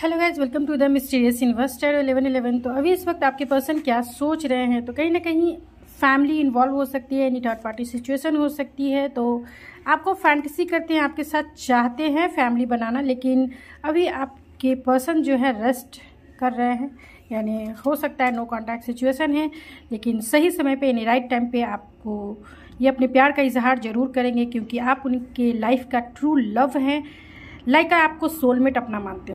hello guys welcome to the mysterious investor eleven eleven तो अभी इस वक्त आपके पर्सन क्या सोच रहे हैं तो कहीं ना कहीं फैमिली इन्वॉल्व हो सकती है एनी थर्ड पार्टी सिचुएशन हो सकती है तो आपको फैंटसी करते हैं आपके साथ चाहते हैं फैमिली बनाना लेकिन अभी आपके पर्सन जो है रेस्ट कर रहे हैं यानी हो सकता है नो कॉन्टैक्ट सिचुएसन है लेकिन सही समय पर यानी राइट टाइम पर आपको ये अपने प्यार का इजहार जरूर करेंगे क्योंकि आप उनके लाइफ का ट्रू लव हैं लाइक आपको सोलमेट अपना मानते हैं